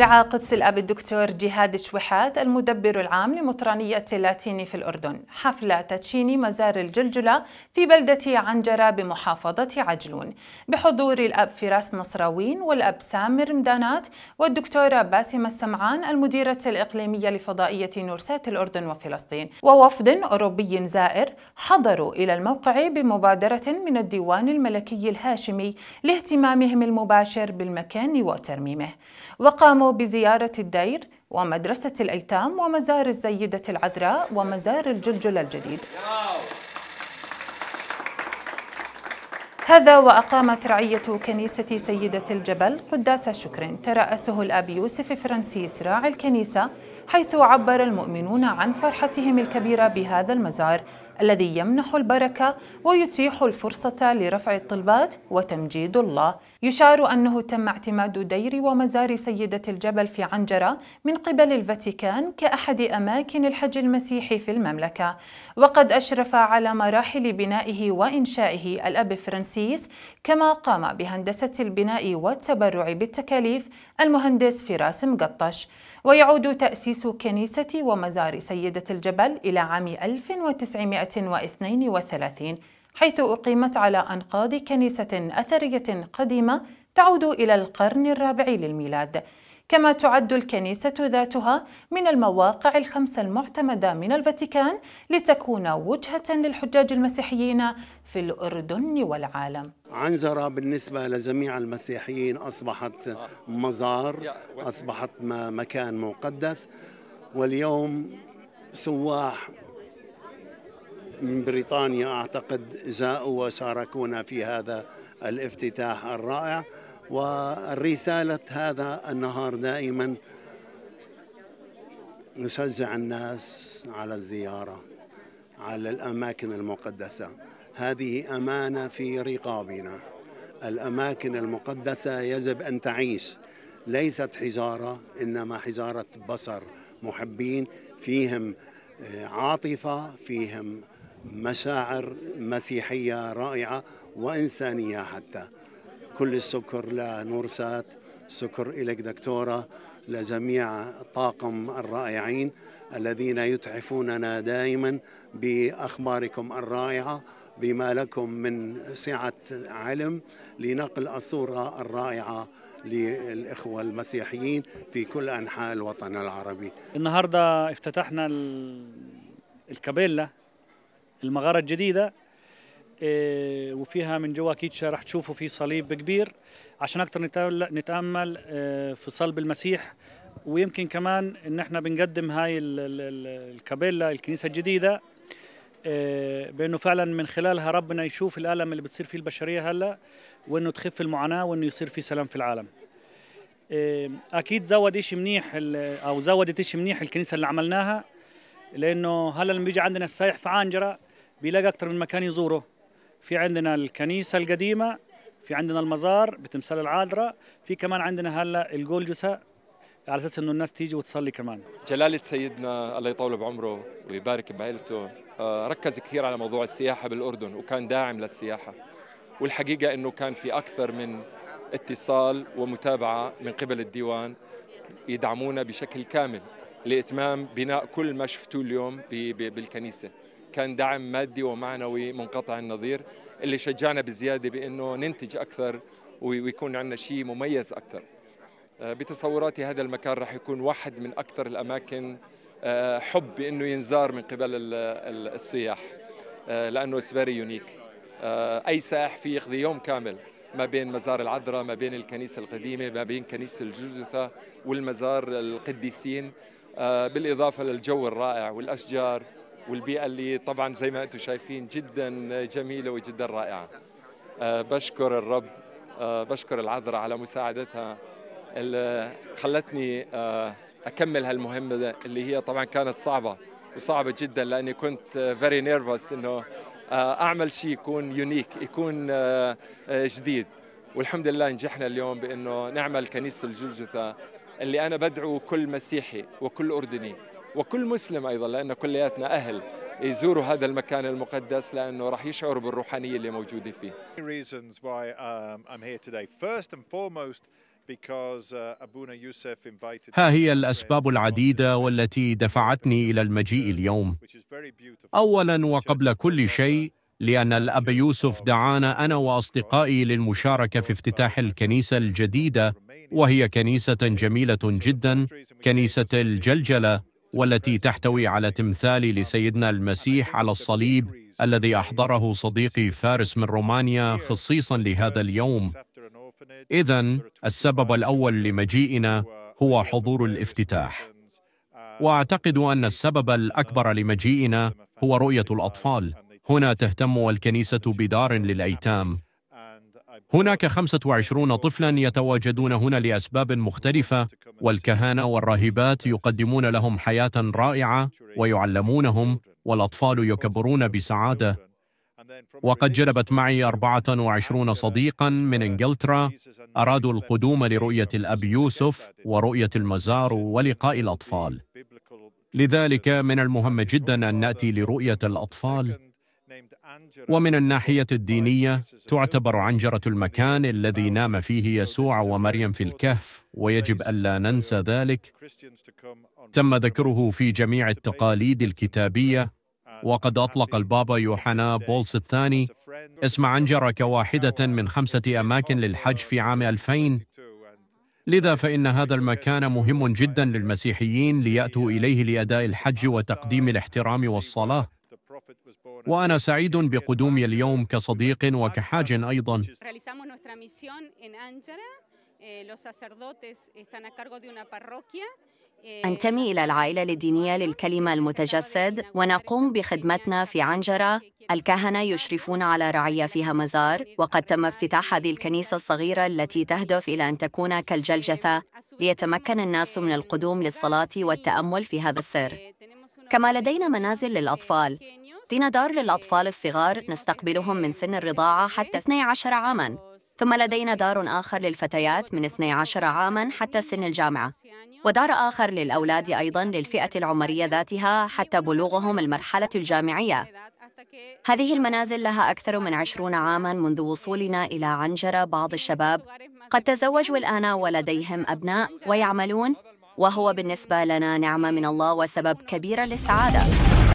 دعا قدس الأب الدكتور جهاد شوحات المدبر العام لمطرانية اللاتيني في الأردن حفلة تدشين مزار الجلجلة في بلدة عنجرة بمحافظة عجلون بحضور الأب فراس نصراوين والأب سامر مدانات والدكتورة باسمة السمعان المديرة الإقليمية لفضائية نورسات الأردن وفلسطين ووفد أوروبي زائر حضروا إلى الموقع بمبادرة من الديوان الملكي الهاشمي لاهتمامهم المباشر بالمكان وترميمه وقاموا بزيارة الدير ومدرسة الأيتام ومزار الزيدة العذراء ومزار الجلجلة الجديد هذا وأقامت رعية كنيسة سيدة الجبل قداس شكر ترأسه الأب يوسف فرانسيس راعي الكنيسة حيث عبر المؤمنون عن فرحتهم الكبيرة بهذا المزار الذي يمنح البركة ويتيح الفرصة لرفع الطلبات وتمجيد الله يشار أنه تم اعتماد دير ومزار سيدة الجبل في عنجرة من قبل الفاتيكان كأحد أماكن الحج المسيحي في المملكة وقد أشرف على مراحل بنائه وإنشائه الأب فرانسيس كما قام بهندسة البناء والتبرع بالتكاليف المهندس فراس مقطش ويعود تأسيس كنيسة ومزار سيدة الجبل إلى عام 1932 حيث أقيمت على أنقاض كنيسة أثرية قديمة تعود إلى القرن الرابع للميلاد كما تعد الكنيسة ذاتها من المواقع الخمسة المعتمدة من الفاتيكان لتكون وجهة للحجاج المسيحيين في الأردن والعالم عنزرة بالنسبة لجميع المسيحيين أصبحت مزار أصبحت مكان مقدس واليوم سواح من بريطانيا أعتقد جاءوا وشاركونا في هذا الافتتاح الرائع ورسالة هذا النهار دائما نشجع الناس على الزيارة على الأماكن المقدسة هذه أمانة في رقابنا الأماكن المقدسة يجب أن تعيش ليست حجارة إنما حجارة بشر محبين فيهم آه، عاطفة فيهم مشاعر مسيحية رائعة وإنسانية حتى كل السكر لنورسات سكر إلك دكتورة لجميع الطاقم الرائعين الذين يتعفوننا دائما بأخباركم الرائعة بما لكم من سعة علم لنقل الصورة الرائعة للإخوة المسيحيين في كل أنحاء الوطن العربي النهاردة افتتحنا الكابيلا المغارة الجديدة إيه، وفيها من جوا كيتشا راح تشوفوا في صليب كبير عشان اكثر نتامل إيه، في صلب المسيح ويمكن كمان ان احنا بنقدم هاي الكابيلا الكنيسه الجديده إيه، بانه فعلا من خلالها ربنا يشوف الالم اللي بتصير فيه البشريه هلا وانه تخف المعاناه وانه يصير في سلام في العالم اكيد زود شيء منيح او زودت شيء منيح الكنيسه اللي عملناها لانه هلا لما بيجي عندنا السايح في عنجره بيلاقي اكثر من مكان يزوره في عندنا الكنيسة القديمة في عندنا المزار بتمثال العادرة في كمان عندنا هلا الجولجسا على اساس انه الناس تيجي وتصلي كمان جلاله سيدنا الله يطول بعمره ويبارك بعائلته آه، ركز كثير على موضوع السياحه بالاردن وكان داعم للسياحه والحقيقه انه كان في اكثر من اتصال ومتابعه من قبل الديوان يدعمونا بشكل كامل لاتمام بناء كل ما شفتوه اليوم بالكنيسه كان دعم مادي ومعنوي منقطع النظير اللي شجعنا بزياده بانه ننتج اكثر ويكون عندنا شيء مميز اكثر. آه، بتصوراتي هذا المكان راح يكون واحد من اكثر الاماكن آه، حب بانه ينزار من قبل السياح آه، لانه فيري يونيك. اي سائح فيه يقضي يوم كامل ما بين مزار العذراء ما بين الكنيسة القديمة ما بين كنيسة الجوزفة والمزار القديسين بالإضافة للجو الرائع والأشجار والبيئه اللي طبعا زي ما انتم شايفين جدا جميله وجدا رائعه آه، بشكر الرب آه، بشكر العذراء على مساعدتها اللي خلتني آه، اكمل هالمهمه اللي هي طبعا كانت صعبه وصعبه جدا لاني كنت فيري نيرفس انه اعمل شيء يكون يونيك يكون جديد والحمد لله نجحنا اليوم بانه نعمل كنيسه الجلجثه اللي انا بدعو كل مسيحي وكل اردني وكل مسلم أيضا لأن كلياتنا أهل يزوروا هذا المكان المقدس لأنه راح يشعروا بالروحانية اللي موجودة فيه. reasons why um, I'm here today. First and foremost uh, ها هي الأسباب العديدة والتي دفعتني إلى المجيء اليوم. أولاً وقبل كل شيء، لأن الأب يوسف دعانا أنا وأصدقائي للمشاركة في افتتاح الكنيسة الجديدة، وهي كنيسة جميلة جداً، كنيسة الجلجلة، والتي تحتوي على تمثال لسيدنا المسيح على الصليب الذي أحضره صديقي فارس من رومانيا خصيصا لهذا اليوم إذا السبب الأول لمجيئنا هو حضور الافتتاح وأعتقد أن السبب الأكبر لمجيئنا هو رؤية الأطفال هنا تهتم الكنيسة بدار للأيتام هناك 25 طفلا يتواجدون هنا لأسباب مختلفة والكهانة والراهبات يقدمون لهم حياة رائعة ويعلمونهم والأطفال يكبرون بسعادة وقد جلبت معي 24 صديقا من انجلترا ارادوا القدوم لرؤيه الاب يوسف ورؤيه المزار ولقاء الاطفال لذلك من المهم جدا ان ناتي لرؤيه الاطفال ومن الناحية الدينية تعتبر عنجرة المكان الذي نام فيه يسوع ومريم في الكهف ويجب ألا ننسى ذلك تم ذكره في جميع التقاليد الكتابية وقد أطلق البابا يوحنا بولس الثاني اسم عنجرة كواحدة من خمسة أماكن للحج في عام 2000 لذا فإن هذا المكان مهم جدا للمسيحيين ليأتوا إليه لأداء الحج وتقديم الاحترام والصلاة وأنا سعيد بقدومي اليوم كصديق وكحاج أيضا eh, eh, أنتمي إلى العائلة الدينية للكلمة المتجسد ونقوم بخدمتنا في عنجرة الكهنة يشرفون على رعية فيها مزار وقد تم افتتاح هذه الكنيسة الصغيرة التي تهدف إلى أن تكون كالجلجثة ليتمكن الناس من القدوم للصلاة والتأمل في هذا السر كما لدينا منازل للأطفال 60 دار للأطفال الصغار نستقبلهم من سن الرضاعة حتى 12 عاماً ثم لدينا دار آخر للفتيات من 12 عاماً حتى سن الجامعة ودار آخر للأولاد أيضاً للفئة العمرية ذاتها حتى بلوغهم المرحلة الجامعية هذه المنازل لها أكثر من عشرون عاماً منذ وصولنا إلى عنجرة بعض الشباب قد تزوجوا الآن ولديهم أبناء ويعملون وهو بالنسبة لنا نعمة من الله وسبب كبير للسعادة